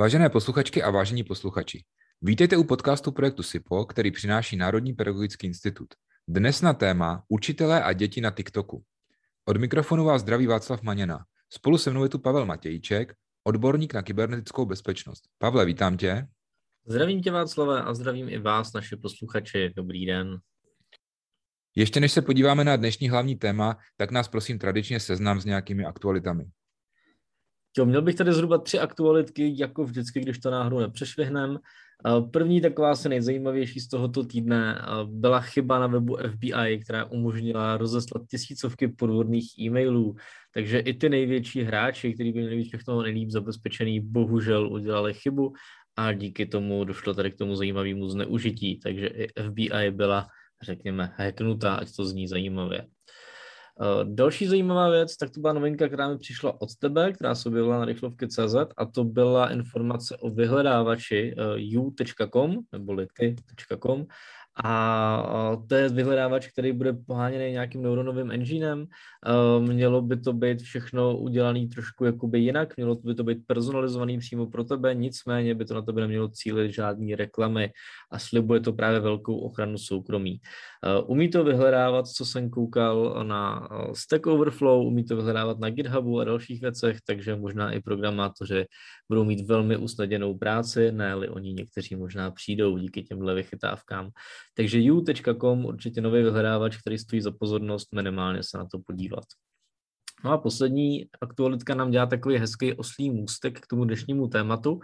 Vážené posluchačky a vážení posluchači, vítejte u podcastu projektu SIPO, který přináší Národní pedagogický institut. Dnes na téma Učitelé a děti na TikToku. Od mikrofonu vás zdraví Václav Maněna. Spolu se mnou je tu Pavel Matějček, odborník na kybernetickou bezpečnost. Pavle, vítám tě. Zdravím tě Václave a zdravím i vás, naše posluchači. Dobrý den. Ještě než se podíváme na dnešní hlavní téma, tak nás prosím tradičně seznám s nějakými aktualitami. Jo, měl bych tady zhruba tři aktualitky, jako vždycky, když to náhodou nepřešvihnem. Eh, první taková se nejzajímavější z tohoto týdne eh, byla chyba na webu FBI, která umožnila rozeslat tisícovky podvodných e-mailů. Takže i ty největší hráči, kteří by měli být všechno nejlíp zabezpečený, bohužel udělali chybu a díky tomu došlo tady k tomu zajímavému zneužití. Takže i FBI byla, řekněme, hacknutá, ať to zní zajímavě. Eh, další zajímavá věc, tak to byla novinka, která mi přišla od tebe, která se objevila na rychlovky.cz a to byla informace o vyhledávači eh, u.com neboli ty.com, a to je vyhledávač, který bude poháněný nějakým neuronovým enginem. Mělo by to být všechno udělané trošku jakoby jinak, mělo by to být personalizovaný přímo pro tebe, nicméně by to na tebe nemělo cílit žádný reklamy a slibuje to právě velkou ochranu soukromí. Umí to vyhledávat, co jsem koukal na Stack Overflow, umí to vyhledávat na GitHubu a dalších věcech, takže možná i programátoři budou mít velmi usnadněnou práci, ne-li oni někteří možná přijdou díky těmhle vychytávkám. Takže you.com určitě nový vyhledávač, který stojí za pozornost, minimálně se na to podívat. No a poslední aktualitka nám dělá takový hezký oslý můstek k tomu dnešnímu tématu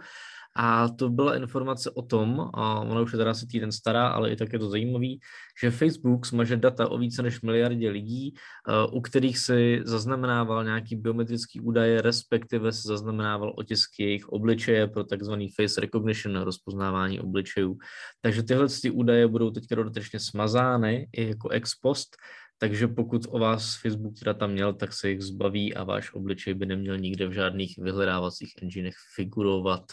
a to byla informace o tom, a ona už je teda asi týden stará, ale i tak je to zajímavý, že Facebook smaže data o více než miliardě lidí, eh, u kterých si zaznamenával nějaký biometrický údaje, respektive si zaznamenával otisky jejich obličeje pro takzvaný face recognition, rozpoznávání obličejů. Takže tyhle ty údaje budou teď dodatečně smazány i jako ex post, takže pokud o vás Facebook teda tam měl, tak se jich zbaví a váš obličej by neměl nikde v žádných vyhledávacích enginech figurovat,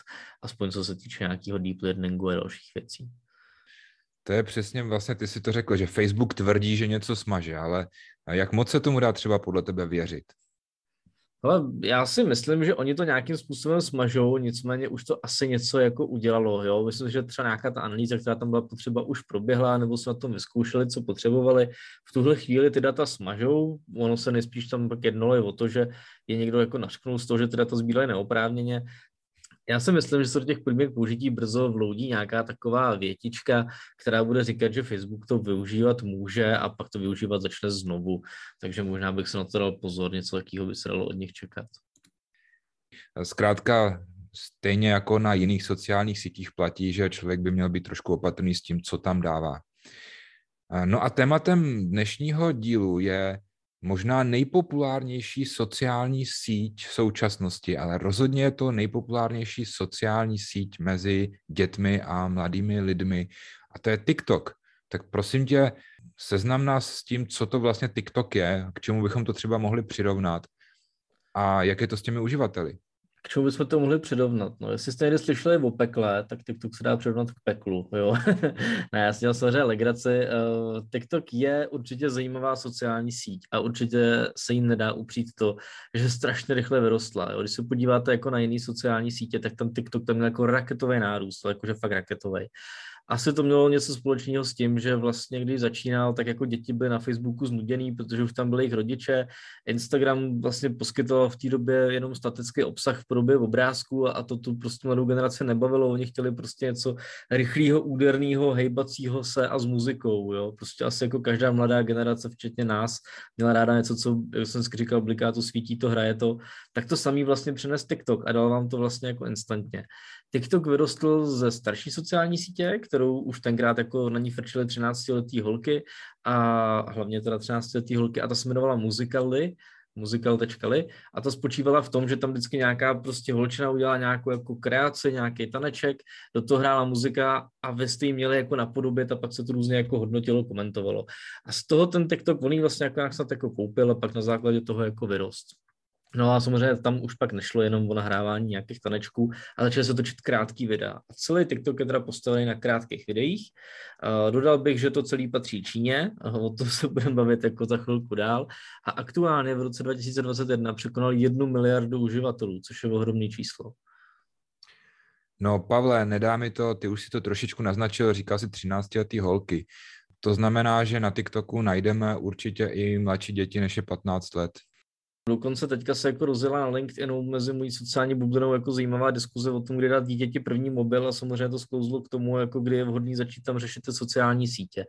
aspoň co se týče nějakého deep learningu a dalších věcí. To je přesně vlastně, ty si to řekl, že Facebook tvrdí, že něco smaže, ale jak moc se tomu dá třeba podle tebe věřit? Ale já si myslím, že oni to nějakým způsobem smažou, nicméně už to asi něco jako udělalo. Jo? Myslím, že třeba nějaká ta analýza, která tam byla potřeba, už proběhla, nebo se na tom vyzkoušeli, co potřebovali. V tuhle chvíli ty data smažou, ono se nejspíš tam pak jednalo je o to, že je někdo jako našknul z toho, že ty data sbírali neoprávněně, já si myslím, že se do těch podmínek použití brzo vloudí nějaká taková větička, která bude říkat, že Facebook to využívat může a pak to využívat začne znovu. Takže možná bych se na to dal pozor, něco takového by se dalo od nich čekat. Zkrátka, stejně jako na jiných sociálních sítích platí, že člověk by měl být trošku opatrný s tím, co tam dává. No a tématem dnešního dílu je možná nejpopulárnější sociální síť v současnosti, ale rozhodně je to nejpopulárnější sociální síť mezi dětmi a mladými lidmi. A to je TikTok. Tak prosím tě, seznam nás s tím, co to vlastně TikTok je, k čemu bychom to třeba mohli přirovnat a jak je to s těmi uživateli. K čemu bychom to mohli předovnat? No, jestli jste někdy slyšeli o pekle, tak TikTok se dá předovnat k peklu. Jo? ne, já si dělal samozřejmě legraci. Uh, TikTok je určitě zajímavá sociální síť a určitě se jim nedá upřít to, že strašně rychle vyrostla. Jo? Když se podíváte jako na jiné sociální sítě, tak tam TikTok tam měl jako raketový nárůst, jakože fakt raketový asi to mělo něco společného s tím, že vlastně když začínal, tak jako děti byly na Facebooku znuděný, protože už tam byly jejich rodiče. Instagram vlastně poskytoval v té době jenom statický obsah v podobě obrázku a, a to tu prostě mladou generaci nebavilo. Oni chtěli prostě něco rychlého, úderného, hejbacího se a s muzikou. Jo? Prostě asi jako každá mladá generace, včetně nás, měla ráda něco, co, jak jsem si říkal, bliká to, svítí to, hraje to. Tak to samý vlastně přenes TikTok a dal vám to vlastně jako instantně. TikTok vyrostl ze starší sociální sítě, kterou kterou už tenkrát jako na ní frčily 13-letý holky a hlavně teda 13-letý holky a ta se jmenovala Musical.ly musical.ly a to spočívala v tom, že tam vždycky nějaká prostě holčina udělala nějakou jako kreaci, nějaký taneček, do toho hrála muzika a ve stejně měli jako napodobit a pak se to různě jako hodnotilo, komentovalo. A z toho ten TikTok, on vlastně jako nějak snad jako koupil a pak na základě toho jako vyrost. No a samozřejmě tam už pak nešlo jenom o nahrávání nějakých tanečků, ale začaly se točit krátký videa. A celý TikTok je teda postavený na krátkých videích. Dodal bych, že to celý patří Číně, o tom se budeme bavit jako za chvilku dál. A aktuálně v roce 2021 překonal jednu miliardu uživatelů, což je ohromný číslo. No Pavle, nedá mi to, ty už si to trošičku naznačil, říkal si 13-letý holky. To znamená, že na TikToku najdeme určitě i mladší děti než je 15 let. Dokonce teďka se jako rozjela na LinkedInu mezi mojí sociální bublinou jako zajímavá diskuze o tom, kdy dát dítěti první mobil a samozřejmě to sklouzlo k tomu, jako kdy je vhodný začít tam řešit ty sociální sítě.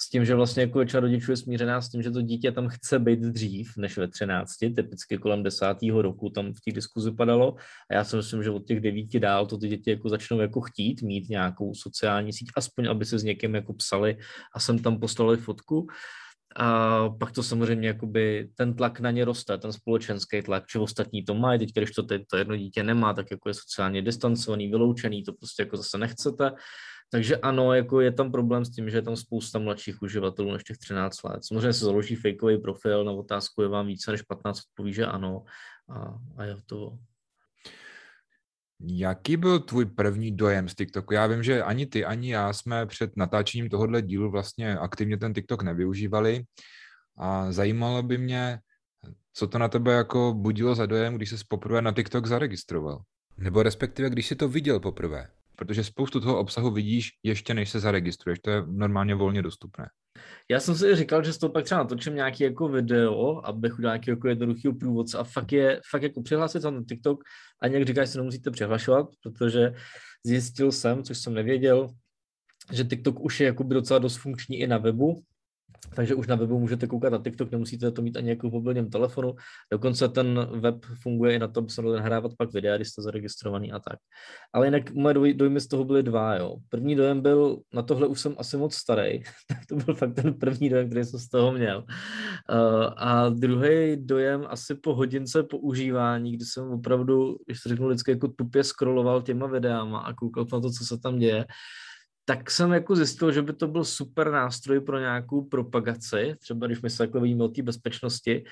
S tím, že vlastně jako většina rodičů je smířená s tím, že to dítě tam chce být dřív než ve 13, typicky kolem 10. roku tam v té diskuzi padalo. A já si myslím, že od těch devíti dál to ty děti jako začnou jako chtít mít nějakou sociální síť, aspoň aby se s někým jako psali a jsem tam poslali fotku. A pak to samozřejmě jakoby, ten tlak na ně roste, ten společenský tlak, či ostatní to mají, teď když to, teď, to jedno dítě nemá, tak jako je sociálně distancovaný, vyloučený, to prostě jako zase nechcete. Takže ano, jako je tam problém s tím, že je tam spousta mladších uživatelů než těch 13 let. Samozřejmě se založí fakeový profil, na otázku je vám více než 15, odpoví, že ano. A, a je hotovo. Jaký byl tvůj první dojem z TikToku? Já vím, že ani ty, ani já jsme před natáčením tohohle dílu vlastně aktivně ten TikTok nevyužívali a zajímalo by mě, co to na tebe jako budilo za dojem, když jsi poprvé na TikTok zaregistroval? Nebo respektive, když jsi to viděl poprvé? protože spoustu toho obsahu vidíš ještě než se zaregistruješ, to je normálně volně dostupné. Já jsem si říkal, že z toho pak třeba natočím nějaký jako video, abych udělal nějaký jako jednoduchý průvod a fakt je, fakt jako přihlásit se na TikTok a nějak říkáš, se nemusíte přihlašovat, protože zjistil jsem, což jsem nevěděl, že TikTok už je jako docela dost funkční i na webu, takže už na webu můžete koukat na TikTok, nemusíte to mít ani jako v mobilním telefonu. Dokonce ten web funguje i na tom, se dalo nahrávat pak videa, když jste zaregistrovaný a tak. Ale jinak moje dojmy z toho byly dva. Jo. První dojem byl, na tohle už jsem asi moc starý, tak to byl fakt ten první dojem, který jsem z toho měl. Eh, a druhý dojem asi po hodince používání, kdy jsem opravdu, když to řeknu lidsky, jako tupě scrolloval těma videama a koukal na to, co se tam děje, tak jsem jako zjistil, že by to byl super nástroj pro nějakou propagaci, třeba když my se takhle vidíme o té bezpečnosti,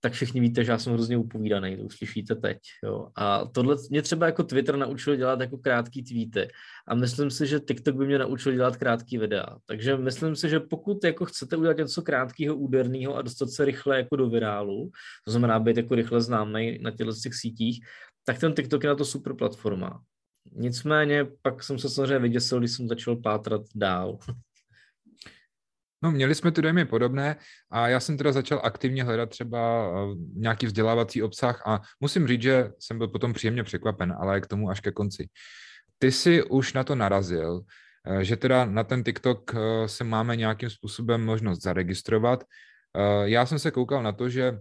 tak všichni víte, že já jsem hrozně upovídaný, to uslyšíte teď. Jo. A tohle mě třeba jako Twitter naučil dělat jako krátký tweety a myslím si, že TikTok by mě naučil dělat krátký videa. Takže myslím si, že pokud jako chcete udělat něco krátkého, úderného a dostat se rychle jako do virálu, to znamená být jako rychle známý na těchto sítích, tak ten TikTok je na to super platforma. Nicméně pak jsem se samozřejmě vyděsil, když jsem začal pátrat dál. No, měli jsme ty dojmy podobné a já jsem teda začal aktivně hledat třeba eh, nějaký vzdělávací obsah a musím říct, že jsem byl potom příjemně překvapen, ale k tomu až ke konci. Ty jsi už na to narazil, eh, že teda na ten TikTok eh, se máme nějakým způsobem možnost zaregistrovat. Já jsem se koukal na to, že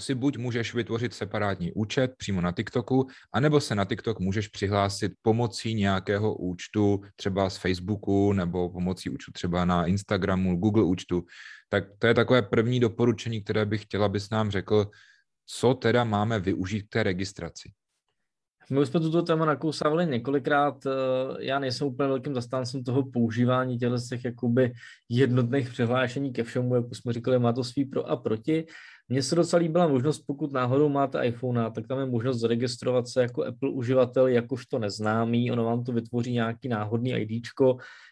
si buď můžeš vytvořit separátní účet přímo na TikToku, anebo se na TikTok můžeš přihlásit pomocí nějakého účtu, třeba z Facebooku, nebo pomocí účtu třeba na Instagramu, Google účtu. Tak to je takové první doporučení, které bych chtěla, abys nám řekl, co teda máme využít k té registraci. My už jsme tuto téma nakousávali několikrát. Eh, já nejsem úplně velkým zastáncem toho používání těchto těch jakoby jednotných přihlášení ke všemu, jak už jsme říkali, má to svý pro a proti. Mně se docela líbila možnost, pokud náhodou máte iPhone, tak tam je možnost zaregistrovat se jako Apple uživatel, jakožto neznámý, ono vám to vytvoří nějaký náhodný ID,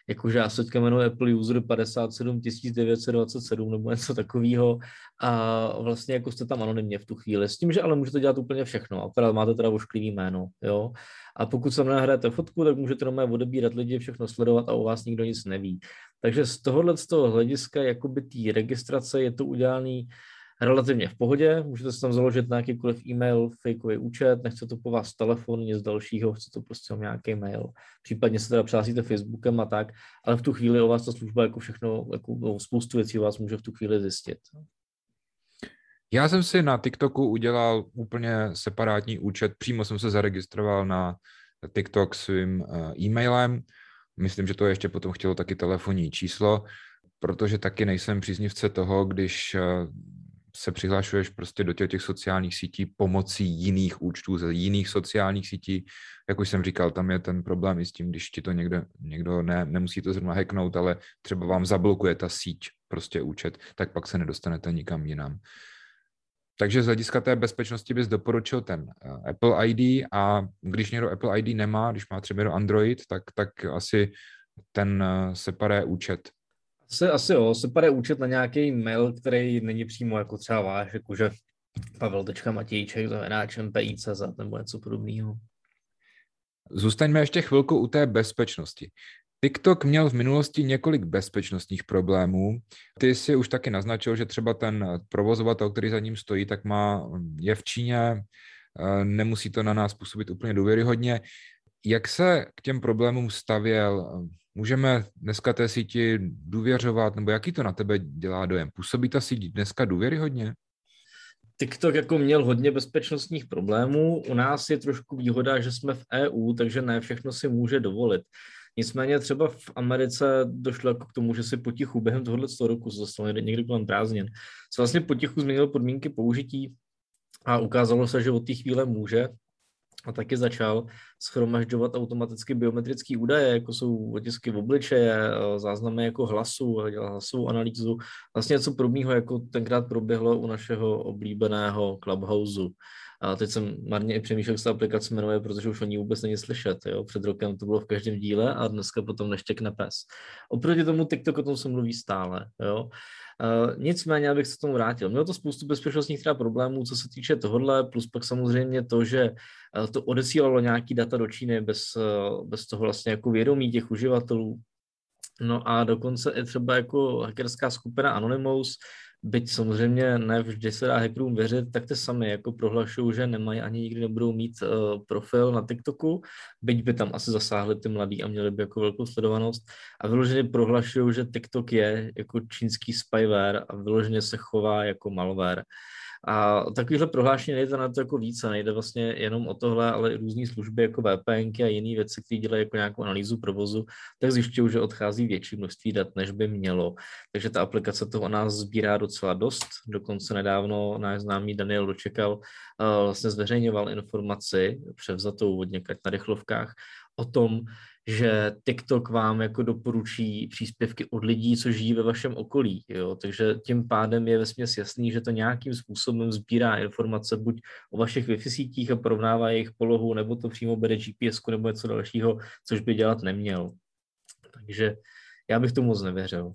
jakože já se teďka jmenuji Apple User 57927 nebo něco takového a vlastně jako jste tam anonymně v tu chvíli, s tím, že ale můžete dělat úplně všechno, akorát máte teda ošklivý jméno, jo. A pokud se nahráte fotku, tak můžete normálně odebírat lidi, všechno sledovat a o vás nikdo nic neví. Takže z tohohle z toho hlediska jakoby té registrace je to udělané relativně v pohodě, můžete si tam založit na jakýkoliv e-mail, fakeový účet, nechce to po vás telefon, nic dalšího, chce to prostě nějaký nějaký mail, případně se teda přihlásíte Facebookem a tak, ale v tu chvíli o vás ta služba jako všechno, jako no, spoustu věcí vás může v tu chvíli zjistit. Já jsem si na TikToku udělal úplně separátní účet, přímo jsem se zaregistroval na TikTok svým eh, e-mailem, myslím, že to ještě potom chtělo taky telefonní číslo, protože taky nejsem příznivce toho, když eh, se přihlašuješ prostě do těch, těch sociálních sítí pomocí jiných účtů ze jiných sociálních sítí. Jak už jsem říkal, tam je ten problém i s tím, když ti to někdo, někdo ne, nemusí to zrovna hacknout, ale třeba vám zablokuje ta síť prostě účet, tak pak se nedostanete nikam jinam. Takže z hlediska té bezpečnosti bys doporučil ten eh, Apple ID a když někdo Apple ID nemá, když má třeba Android, tak, tak asi ten eh, separé účet asi, asi jo, pade účet na nějaký mail, který není přímo jako třeba váš, jakože pavel.matějček zavináč mpi.cz nebo něco podobného. Zůstaňme ještě chvilku u té bezpečnosti. TikTok měl v minulosti několik bezpečnostních problémů. Ty si už taky naznačil, že třeba ten provozovatel, který za ním stojí, tak má, je v Číně, eh, nemusí to na nás působit úplně důvěryhodně. Jak se k těm problémům stavěl můžeme dneska té síti důvěřovat, nebo jaký to na tebe dělá dojem? Působí ta síť dneska důvěryhodně? TikTok jako měl hodně bezpečnostních problémů. U nás je trošku výhoda, že jsme v EU, takže ne všechno si může dovolit. Nicméně třeba v Americe došlo jako k tomu, že si potichu během tohoto roku se dostal někdy kolem prázdnin. Se vlastně potichu změnil podmínky použití a ukázalo se, že od té chvíle může a taky začal schromažďovat automaticky biometrické údaje, jako jsou otisky v obličeje, eh, záznamy jako hlasu, dělal eh, hlasovou analýzu, vlastně něco podobného, jako tenkrát proběhlo u našeho oblíbeného Clubhouse. A teď jsem marně i přemýšlel, jak se ta aplikace jmenuje, protože už o ní vůbec není slyšet. Jo? Před rokem to bylo v každém díle a dneska potom neštěkne pes. Oproti tomu TikTok o tom se mluví stále. Jo? Uh, nicméně, abych se tomu vrátil. Mělo to spoustu bezpečnostních třeba problémů, co se týče tohohle, plus pak samozřejmě to, že to odesílalo nějaký data do Číny bez, bez toho vlastně jako vědomí těch uživatelů. No a dokonce i třeba jako hackerská skupina Anonymous Byť samozřejmě ne vždy se dá hackerům věřit, tak ty sami jako prohlašují, že nemají ani nikdy nebudou mít uh, profil na TikToku, byť by tam asi zasáhli ty mladí a měli by jako velkou sledovanost. A vyloženě prohlašují, že TikTok je jako čínský spyware a vyloženě se chová jako malware. A takovýhle prohlášení nejde na to jako více, nejde vlastně jenom o tohle, ale různé služby jako VPN a jiné věci, které dělají jako nějakou analýzu provozu, tak zjišťují, že odchází větší množství dat, než by mělo. Takže ta aplikace toho nás sbírá docela dost. Dokonce nedávno náš známý Daniel dočekal, eh, vlastně zveřejňoval informaci převzatou od někde na rychlovkách o tom, že TikTok vám jako doporučí příspěvky od lidí, co žijí ve vašem okolí. Jo? Takže tím pádem je vesměs jasný, že to nějakým způsobem sbírá informace buď o vašich Wi-Fi sítích a porovnává jejich polohu, nebo to přímo bere gps nebo něco dalšího, což by dělat neměl. Takže já bych tomu moc nevěřil.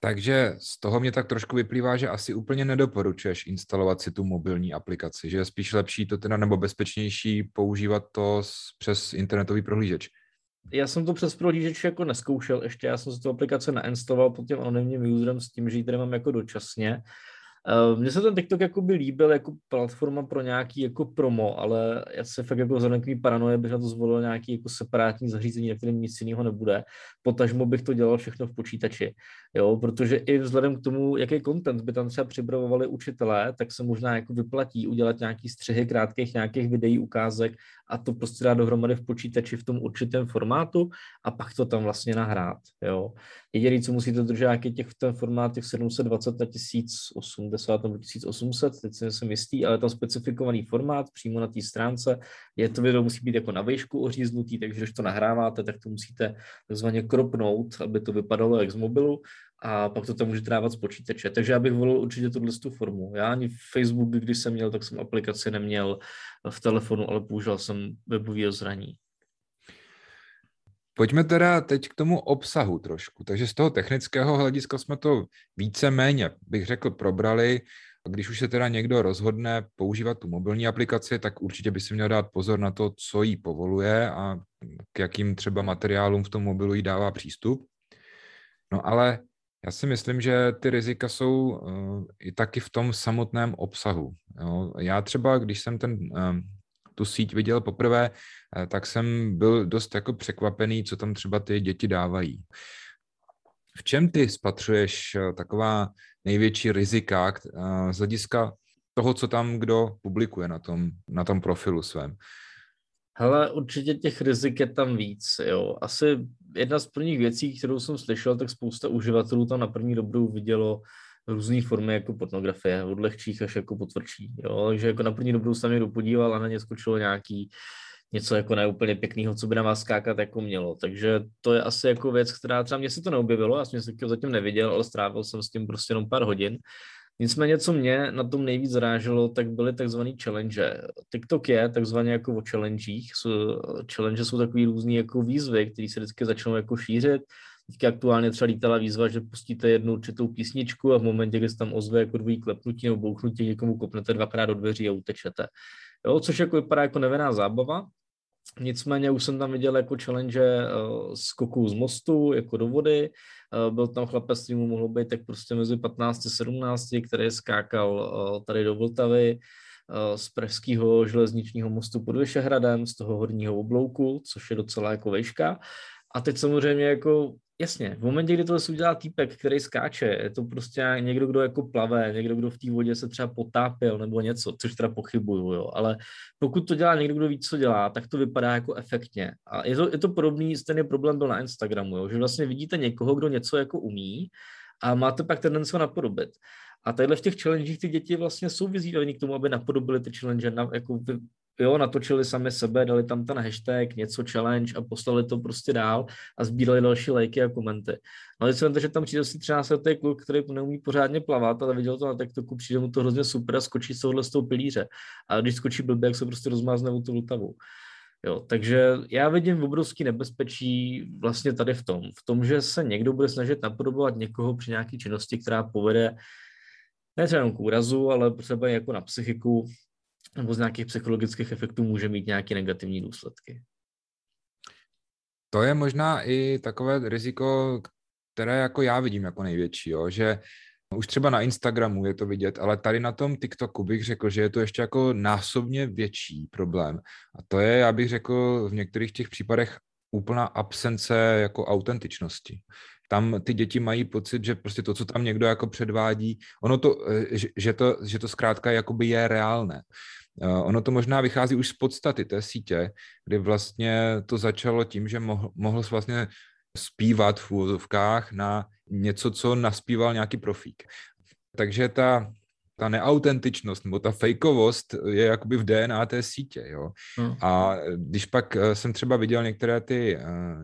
Takže z toho mě tak trošku vyplývá, že asi úplně nedoporučuješ instalovat si tu mobilní aplikaci, že je spíš lepší to teda nebo bezpečnější používat to přes internetový prohlížeč já jsem to přes prohlížeč jako neskoušel ještě, já jsem si tu aplikaci nainstaloval pod tím anonymním userem s tím, že ji tady mám jako dočasně Eh, mně se ten TikTok by líbil jako platforma pro nějaký jako promo, ale já se fakt jako vzhledem k mý paranoje bych na to zvolil nějaký jako separátní zařízení, na kterém nic jiného nebude. Potažmo bych to dělal všechno v počítači, jo, protože i vzhledem k tomu, jaký content by tam třeba připravovali učitelé, tak se možná jako vyplatí udělat nějaký střehy krátkých nějakých videí, ukázek a to prostě dá dohromady v počítači v tom určitém formátu a pak to tam vlastně nahrát, jo. Jediný, co musíte držet, je těch v ten formát těch 720 na 1080 10 nebo 1800, teď si nejsem jistý, ale tam specifikovaný formát přímo na té stránce. Je to video musí být jako na výšku oříznutý, takže když to nahráváte, tak to musíte takzvaně kropnout, aby to vypadalo jak z mobilu a pak to tam můžete dávat z počítače. Takže já bych volil určitě tuhle tu formu. Já ani Facebook, když jsem měl, tak jsem aplikaci neměl v telefonu, ale používal jsem webový ozraní. Pojďme teda teď k tomu obsahu trošku. Takže z toho technického hlediska jsme to víceméně, bych řekl, probrali. Když už se teda někdo rozhodne používat tu mobilní aplikaci, tak určitě by si měl dát pozor na to, co jí povoluje a k jakým třeba materiálům v tom mobilu jí dává přístup. No ale já si myslím, že ty rizika jsou eh, i taky v tom samotném obsahu. Jo. Já třeba, když jsem ten eh, tu síť viděl poprvé, eh, tak jsem byl dost jako překvapený, co tam třeba ty děti dávají. V čem ty spatřuješ eh, taková největší rizika eh, z hlediska toho, co tam kdo publikuje na tom, na tom profilu svém? Hele, určitě těch rizik je tam víc. Jo. Asi jedna z prvních věcí, kterou jsem slyšel, tak spousta uživatelů tam na první dobu vidělo různých formy jako pornografie, od lehčích až jako potvrčí. Jo? Takže jako na první dobrou jsem někdo podíval a na ně skočilo nějaký něco jako neúplně pěkného, co by na vás skákat jako mělo. Takže to je asi jako věc, která třeba mě se to neobjevilo, já jsem se zatím neviděl, ale strávil jsem s tím prostě jenom pár hodin. Nicméně, co mě na tom nejvíc zaráželo, tak byly takzvané challenge. TikTok je takzvaně jako o challengech. Challenge jsou takový různý jako výzvy, které se vždycky začnou jako šířit. Teďka aktuálně třeba lítala výzva, že pustíte jednu určitou písničku a v momentě, kdy se tam ozve jako dvojí klepnutí nebo bouchnutí, někomu kopnete dvakrát do dveří a utečete. Jo, což jako vypadá jako nevená zábava, Nicméně už jsem tam viděl jako challenge eh, skoků z mostu, jako do vody. Eh, byl tam chlapec, který mu mohlo být tak prostě mezi 15 a 17, který skákal eh, tady do Vltavy z pražského železničního mostu pod Vyšehradem, z toho horního oblouku, což je docela jako vejška. A teď samozřejmě jako jasně, v momentě, kdy tohle udělá týpek, který skáče, je to prostě někdo, kdo jako plave, někdo, kdo v té vodě se třeba potápěl nebo něco, což teda pochybuju, jo, ale pokud to dělá někdo, kdo ví, co dělá, tak to vypadá jako efektně. A je to, je to podobný, stejný problém byl na Instagramu, jo, že vlastně vidíte někoho, kdo něco jako umí a máte pak tendenci ho napodobit. A tadyhle v těch challengech ty děti vlastně jsou vyzývaní k tomu, aby napodobili ty challenge, na, jako jo, natočili sami sebe, dali tam ten hashtag, něco challenge a poslali to prostě dál a sbírali další lajky a komenty. Ale jsem to, že tam přijde si 13 letý kluk, který neumí pořádně plavat, ale viděl to na TikToku, přijde mu to hrozně super a skočí z tohohle z toho pilíře. A když skočí blbě, jak se prostě rozmázne u tu lutavu. Jo, takže já vidím obrovský nebezpečí vlastně tady v tom, v tom, že se někdo bude snažit napodobovat někoho při nějaké činnosti, která povede ne třeba jenom k úrazu, ale třeba jako na psychiku, nebo z nějakých psychologických efektů může mít nějaké negativní důsledky. To je možná i takové riziko, které jako já vidím jako největší, jo? že už třeba na Instagramu je to vidět, ale tady na tom TikToku bych řekl, že je to ještě jako násobně větší problém. A to je, já bych řekl, v některých těch případech úplná absence jako autentičnosti tam ty děti mají pocit, že prostě to, co tam někdo jako předvádí, ono to, eh, že to, že to zkrátka jakoby je reálné. Eh, ono to možná vychází už z podstaty té sítě, kdy vlastně to začalo tím, že mohl, mohl vlastně zpívat v úvozovkách na něco, co naspíval nějaký profík. Takže ta, ta neautentičnost nebo ta fejkovost je jakoby v DNA té sítě. Jo? Hmm. A když pak eh, jsem třeba viděl některé ty,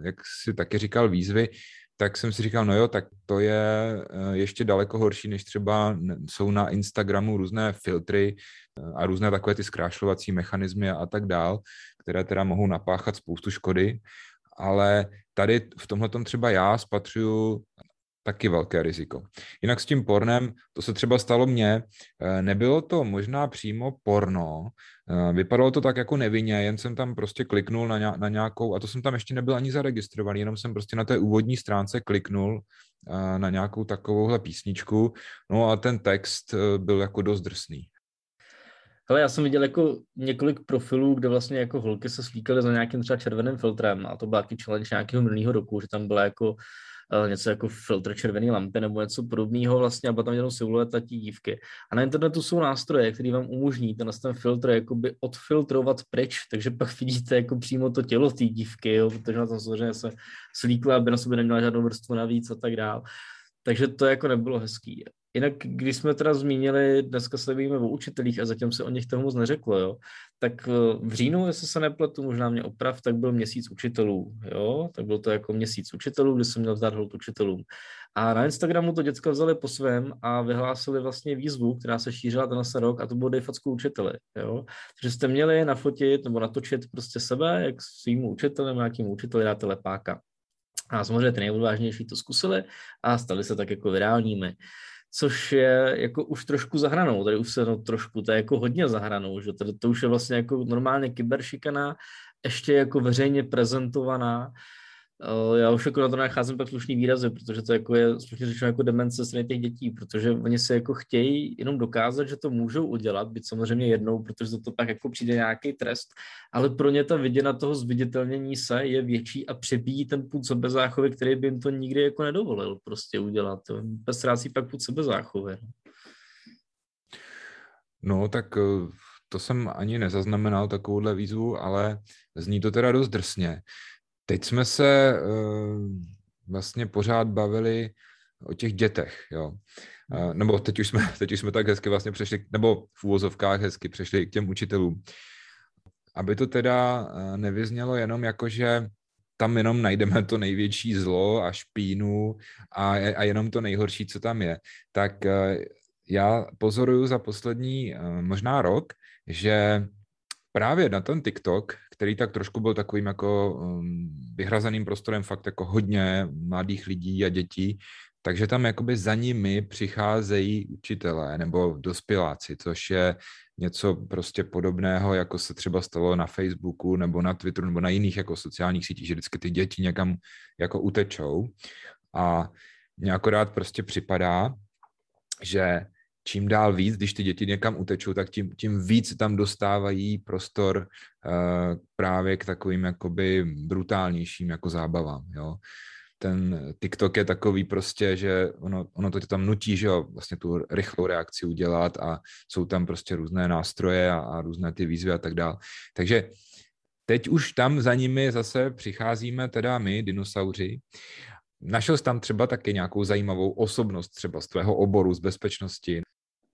jak si taky říkal, výzvy, tak jsem si říkal, no jo, tak to je eh, ještě daleko horší, než třeba jsou na Instagramu různé filtry eh, a různé takové ty zkrášlovací mechanismy a tak dál, které teda mohou napáchat spoustu škody, ale tady v tomhle třeba já spatřuju taky velké riziko. Jinak s tím pornem, to se třeba stalo mně, eh, nebylo to možná přímo porno, eh, vypadalo to tak jako nevinně, jen jsem tam prostě kliknul na, nějakou, a to jsem tam ještě nebyl ani zaregistrovaný, jenom jsem prostě na té úvodní stránce kliknul eh, na nějakou takovouhle písničku, no a ten text byl jako dost drsný. Hele, já jsem viděl jako několik profilů, kde vlastně jako holky se slíkaly za nějakým třeba červeným filtrem a to byl taky challenge nějakého minulého roku, že tam byla jako uh, něco jako filtr červené lampy nebo něco podobného vlastně a byla tam jenom silueta tí dívky. A na internetu jsou nástroje, které vám umožní ten, ten filtr jakoby odfiltrovat pryč, takže pak vidíte jako přímo to tělo té dívky, jo, protože ona tam samozřejmě se slíkla, aby na sobě neměla žádnou vrstvu navíc a tak dále. Takže to jako nebylo hezký. Jinak, když jsme teda zmínili, dneska se víme o učitelích a zatím se o nich toho moc neřeklo, jo? tak eh, v říjnu, jestli se nepletu, možná mě oprav, tak byl měsíc učitelů, jo? tak byl to jako měsíc učitelů, kdy jsem měl vzdát hold učitelům. A na Instagramu to děcka vzali po svém a vyhlásili vlastně výzvu, která se šířila ten se rok a to bylo dej facku učiteli. Jo? Takže jste měli nafotit nebo natočit prostě sebe, jak svým učitelem, nějakým učiteli dáte lepáka. A samozřejmě ty nejodvážnější to zkusili a stali se tak jako virálními což je jako už trošku zahranou, tady už se no trošku, to je jako hodně zahranou, že tady to už je vlastně jako normálně kyberšikana, ještě jako veřejně prezentovaná, Eh, já už jako na to nacházím tak slušný výrazy, protože to jako je slušně řečeno jako demence strany těch dětí, protože oni se jako chtějí jenom dokázat, že to můžou udělat, byť samozřejmě jednou, protože za to pak jako přijde nějaký trest, ale pro ně ta viděna toho zviditelnění se je větší a přebíjí ten půd sebezáchovy, který by jim to nikdy jako nedovolil prostě udělat. Bez ztrácí pak půd sebezáchovy. No, no tak eh, to jsem ani nezaznamenal takovouhle výzvu, ale zní to teda dost drsně. Teď jsme se eh, vlastně pořád bavili o těch dětech, jo. Eh, nebo teď už, jsme, teď už jsme tak hezky vlastně přešli, nebo v úvozovkách hezky přešli k těm učitelům. Aby to teda eh, nevyznělo jenom jako, že tam jenom najdeme to největší zlo a špínu a, a jenom to nejhorší, co tam je. Tak já pozoruju za poslední možná rok, že právě na ten TikTok který tak trošku byl takovým jako um, vyhrazeným prostorem fakt jako hodně mladých lidí a dětí, takže tam jakoby za nimi přicházejí učitelé nebo dospěláci, což je něco prostě podobného, jako se třeba stalo na Facebooku nebo na Twitteru nebo na jiných jako sociálních sítích, že vždycky ty děti někam jako utečou. A mě akorát prostě připadá, že čím dál víc, když ty děti někam utečou, tak tím, tím víc tam dostávají prostor uh, právě k takovým jakoby brutálnějším jako zábavám, jo. Ten TikTok je takový prostě, že ono, ono to tě tam nutí, že jo, vlastně tu rychlou reakci udělat a jsou tam prostě různé nástroje a, a různé ty výzvy a tak dál. Takže teď už tam za nimi zase přicházíme teda my, dinosauři, Našel jsi tam třeba taky nějakou zajímavou osobnost třeba z tvého oboru, z bezpečnosti?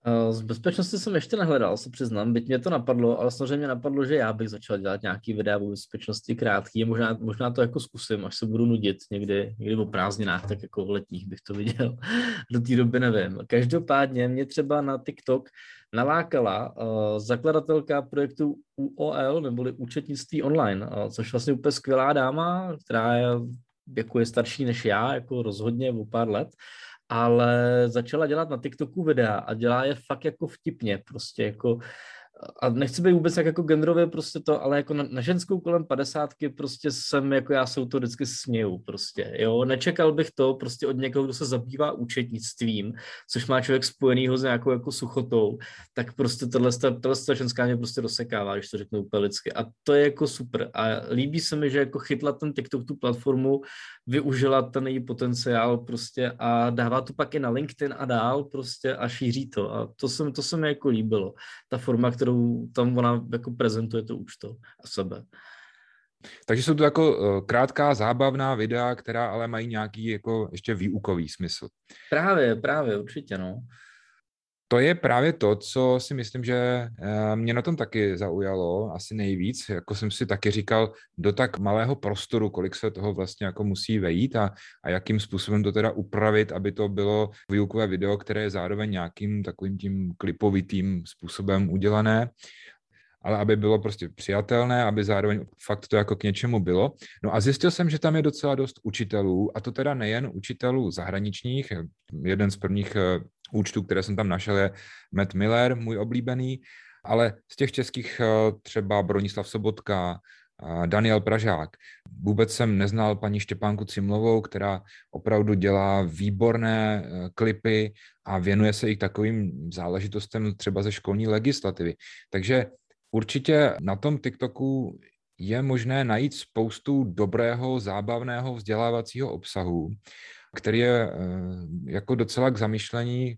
Eh, z bezpečnosti jsem ještě nehledal, se přiznám, byť mě to napadlo, ale samozřejmě napadlo, že já bych začal dělat nějaký videa o bezpečnosti krátký, možná, možná to jako zkusím, až se budu nudit někdy, někdy o prázdninách, tak jako v letních bych to viděl, do té doby nevím. Každopádně mě třeba na TikTok nalákala uh, zakladatelka projektu UOL, neboli účetnictví online, uh, což vlastně úplně skvělá dáma, která je, jako je starší než já, jako rozhodně o pár let, uh, ale začala dělat na TikToku videa a dělá je fakt jako vtipně, prostě jako a nechci být vůbec jak jako genderově prostě to, ale jako na, na ženskou kolem padesátky prostě jsem jako já jsou to vždycky směju prostě, jo. Nečekal bych to prostě od někoho, kdo se zabývá účetnictvím, což má člověk spojenýho s nějakou jako suchotou, tak prostě tohle, tohle ženská mě prostě rozsekává, když to řeknu úplně lidsky. A to je jako super. A líbí se mi, že jako chytla ten TikTok tu platformu, využila ten její potenciál prostě a dává to pak i na LinkedIn a dál prostě a šíří to. A to se, to se mi jako líbilo. Ta forma, kterou kterou tam ona jako prezentuje to účto a sebe. Takže jsou to jako eh, krátká, zábavná videa, která ale mají nějaký jako ještě výukový smysl. Právě, právě, určitě, no to je právě to, co si myslím, že eh, mě na tom taky zaujalo asi nejvíc. Jako jsem si taky říkal, do tak malého prostoru, kolik se toho vlastně jako musí vejít a, a jakým způsobem to teda upravit, aby to bylo výukové video, které je zároveň nějakým takovým tím klipovitým způsobem udělané ale aby bylo prostě přijatelné, aby zároveň fakt to jako k něčemu bylo. No a zjistil jsem, že tam je docela dost učitelů, a to teda nejen učitelů zahraničních. Jeden z prvních eh, účtů, které jsem tam našel, je Matt Miller, můj oblíbený, ale z těch českých eh, třeba Bronislav Sobotka, Daniel Pražák. Vůbec jsem neznal paní Štěpánku Cimlovou, která opravdu dělá výborné eh, klipy a věnuje se i takovým záležitostem třeba ze školní legislativy. Takže určitě na tom TikToku je možné najít spoustu dobrého, zábavného vzdělávacího obsahu který je eh, jako docela k zamišlení,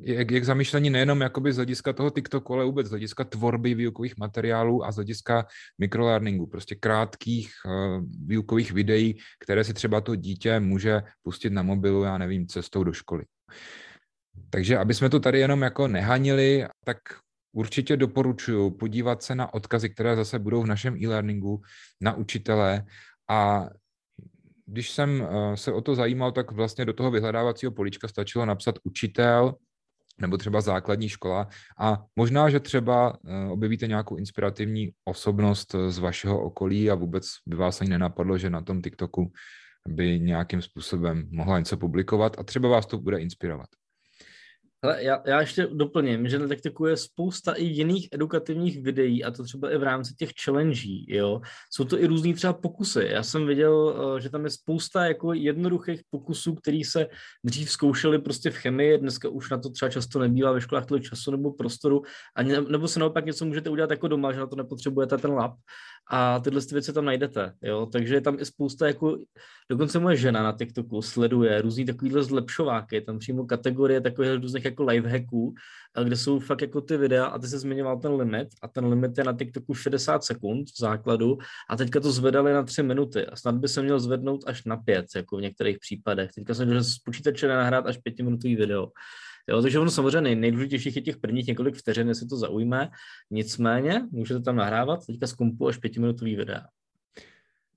je, je k zamišlení nejenom jakoby z hlediska toho TikToku, ale vůbec z hlediska tvorby výukových materiálů a z hlediska mikrolearningu, prostě krátkých eh, výukových videí, které si třeba to dítě může pustit na mobilu, já nevím, cestou do školy. Takže aby jsme to tady jenom jako nehanili, tak Určitě doporučuji podívat se na odkazy, které zase budou v našem e-learningu, na učitele a když jsem eh, se o to zajímal, tak vlastně do toho vyhledávacího políčka stačilo napsat učitel nebo třeba základní škola a možná, že třeba eh, objevíte nějakou inspirativní osobnost eh, z vašeho okolí a vůbec by vás ani nenapadlo, že na tom TikToku by nějakým způsobem mohla něco publikovat a třeba vás to bude inspirovat. Hele, já, já ještě doplním, že na Taktiku je spousta i jiných edukativních videí a to třeba i v rámci těch challenge, jo. Jsou to i různý třeba pokusy. Já jsem viděl, eh, že tam je spousta jako jednoduchých pokusů, který se dřív zkoušeli prostě v chemii, dneska už na to třeba často nebývá ve školách tolik času nebo prostoru, a ne, nebo se naopak něco můžete udělat jako doma, že na to nepotřebujete ten lab a tyhle ty věci tam najdete, jo. Takže je tam i spousta jako, dokonce moje žena na TikToku sleduje různý takovýhle zlepšováky, tam přímo kategorie takových různých jako lifehacků, eh, kde jsou fakt jako ty videa a ty se zmiňoval ten limit a ten limit je na TikToku 60 sekund v základu a teďka to zvedali na 3 minuty a snad by se měl zvednout až na 5, jako v některých případech. Teďka jsem měl z počítače nahrát až 5 minutový video. Jo, takže ono samozřejmě nejdůležitější je těch prvních několik vteřin, jestli to zaujme. Nicméně můžete tam nahrávat teďka z kompu až pětiminutový videa.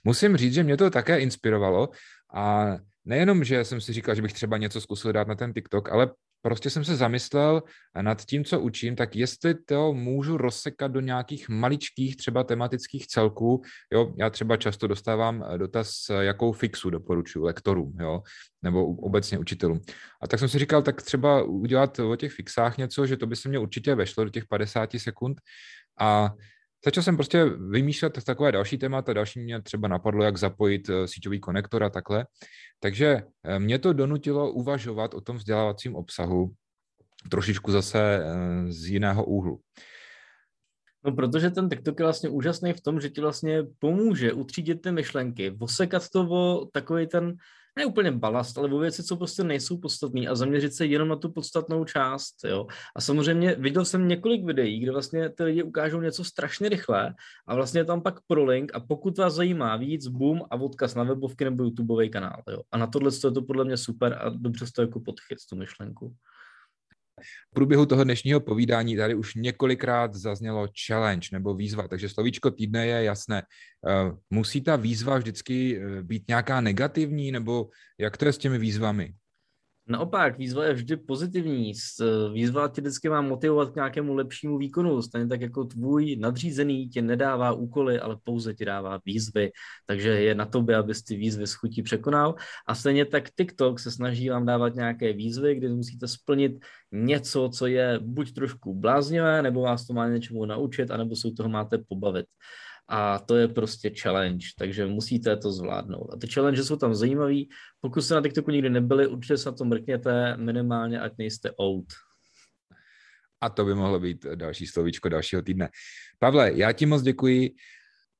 Musím říct, že mě to také inspirovalo a nejenom, že jsem si říkal, že bych třeba něco zkusil dát na ten TikTok, ale prostě jsem se zamyslel nad tím, co učím, tak jestli to můžu rozsekat do nějakých maličkých třeba tematických celků. Jo, já třeba často dostávám eh, dotaz, eh, jakou fixu doporučuji lektorům, jo, nebo obecně učitelům. A tak jsem si říkal, tak třeba udělat o těch fixách něco, že to by se mě určitě vešlo do těch 50 sekund. A Začal jsem prostě vymýšlet takové další témata, další mě třeba napadlo, jak zapojit eh, síťový konektor a takhle. Takže eh, mě to donutilo uvažovat o tom vzdělávacím obsahu trošičku zase eh, z jiného úhlu. No protože ten TikTok je vlastně úžasný v tom, že ti vlastně pomůže utřídit ty myšlenky, vosekat to o takový ten ne úplně balast, ale o věci, co prostě nejsou podstatné a zaměřit se jenom na tu podstatnou část. Jo. A samozřejmě viděl jsem několik videí, kde vlastně ty lidi ukážou něco strašně rychle a vlastně tam pak prolink a pokud vás zajímá víc, boom a odkaz na webovky nebo YouTubeový kanál. Jo. A na tohle je to podle mě super a dobře to jako podchyt tu myšlenku. V průběhu toho dnešního povídání tady už několikrát zaznělo challenge nebo výzva, takže slovíčko týdne je jasné. Eh, musí ta výzva vždycky eh, být nějaká negativní, nebo jak to je s těmi výzvami? Naopak, výzva je vždy pozitivní. Eh, výzva tě vždycky má motivovat k nějakému lepšímu výkonu. Stejně tak jako tvůj nadřízený tě nedává úkoly, ale pouze ti dává výzvy. Takže je na tobě, abys ty výzvy s chutí překonal. A stejně tak TikTok se snaží vám dávat nějaké výzvy, kde musíte splnit něco, co je buď trošku bláznivé, nebo vás to má něčemu naučit, anebo se u toho máte pobavit a to je prostě challenge, takže musíte to zvládnout. A ty challenge jsou tam zajímavý, pokud jste na TikToku nikdy nebyli, určitě se na to mrkněte, minimálně ať nejste out. A to by mohlo být další slovíčko dalšího týdne. Pavle, já ti moc děkuji.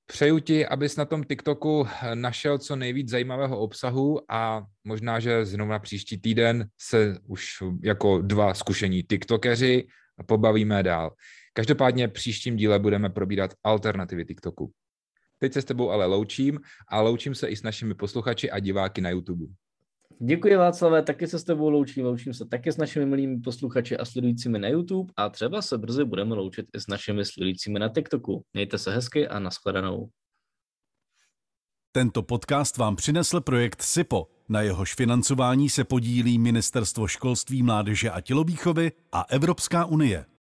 Přeju ti, abys na tom TikToku našel co nejvíc zajímavého obsahu a možná, že znovu na příští týden se už jako dva zkušení TikTokeři pobavíme dál. Každopádně příštím díle budeme probírat alternativy TikToku. Teď se s tebou ale loučím a loučím se i s našimi posluchači a diváky na YouTube. Děkuji Václavé, taky se s tebou loučím, loučím se taky s našimi milými posluchači a sledujícími na YouTube a třeba se brzy budeme loučit i s našimi sledujícími na TikToku. Mějte se hezky a nashledanou. Tento podcast vám přinesl projekt SIPO. Na jehož financování se podílí Ministerstvo školství, mládeže a tělovýchovy a Evropská unie.